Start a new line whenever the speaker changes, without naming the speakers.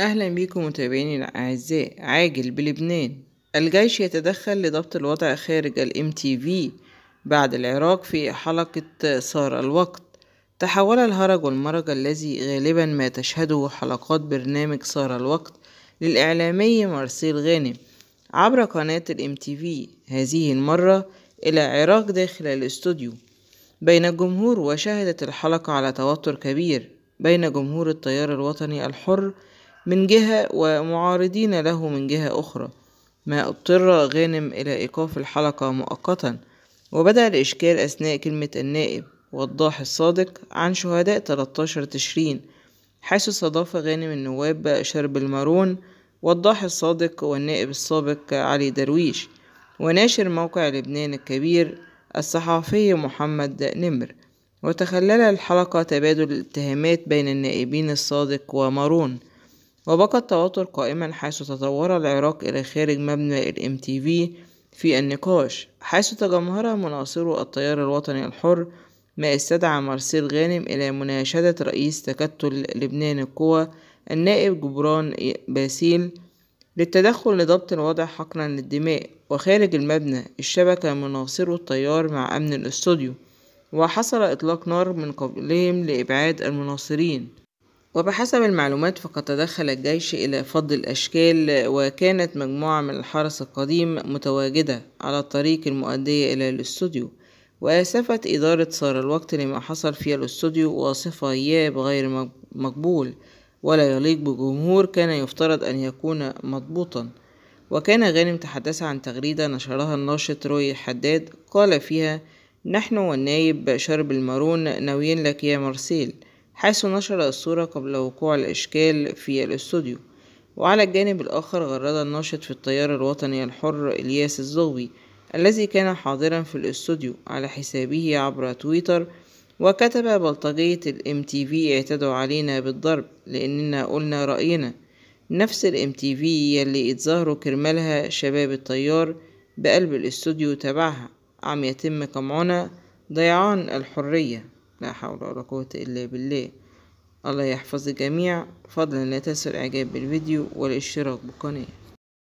أهلا بيكم متابعيني الأعزاء عاجل بلبنان الجيش يتدخل لضبط الوضع خارج الام تي في بعد العراق في حلقة صار الوقت تحول الهرج والمرج الذي غالبا ما تشهده حلقات برنامج صار الوقت للإعلامي مارسيل غانم عبر قناة الام تي في هذه المرة إلى عراق داخل الاستوديو بين الجمهور وشهدت الحلقة على توتر كبير بين جمهور التيار الوطني الحر من جهة ومعارضين له من جهة أخرى ما اضطر غانم إلى إيقاف الحلقة مؤقتا وبدأ الإشكال أثناء كلمة النائب والضاح الصادق عن شهداء 13 تشرين حيث استضاف غانم النواب شرب المارون والضاح الصادق والنائب السابق علي درويش وناشر موقع لبنان الكبير الصحفي محمد نمر وتخلل الحلقة تبادل الاتهامات بين النائبين الصادق ومارون وبقى التوتر قائما حيث تطور العراق إلى خارج مبنى الام تي في في النقاش حيث تجمهر مناصرو التيار الوطني الحر ما استدعى مارسيل غانم إلى مناشدة رئيس تكتل لبنان القوى النائب جبران باسيل للتدخل لضبط الوضع حقنا للدماء وخارج المبنى الشبكة مناصرو التيار مع أمن الاستوديو وحصل إطلاق نار من قبلهم لإبعاد المناصرين وبحسب المعلومات فقد تدخل الجيش إلى فض الأشكال وكانت مجموعة من الحرس القديم متواجدة على الطريق المؤدية إلى الاستوديو وآسفت إدارة صار الوقت لما حصل في الاستوديو وصفة إياه بغير مقبول ولا يليق بجمهور كان يفترض أن يكون مضبوطا وكان غانم تحدث عن تغريدة نشرها الناشط روي حداد قال فيها نحن والنايب شرب المارون ناويين لك يا مرسيل حيث نشر الصورة قبل وقوع الإشكال في الاستوديو وعلى الجانب الآخر غرد الناشط في التيار الوطني الحر إلياس الزغبي الذي كان حاضرا في الاستوديو على حسابه عبر تويتر وكتب بلطجية الام تي في اعتدوا علينا بالضرب لأننا قلنا رأينا نفس الام تي في يلي اتظاهروا كرمالها شباب التيار بقلب الاستوديو تبعها عم يتم قمعنا ضيعان الحرية لا حول ولا قوة إلا بالله الله يحفظ الجميع فضلا لا تنسوا الاعجاب بالفيديو والاشتراك بالقناه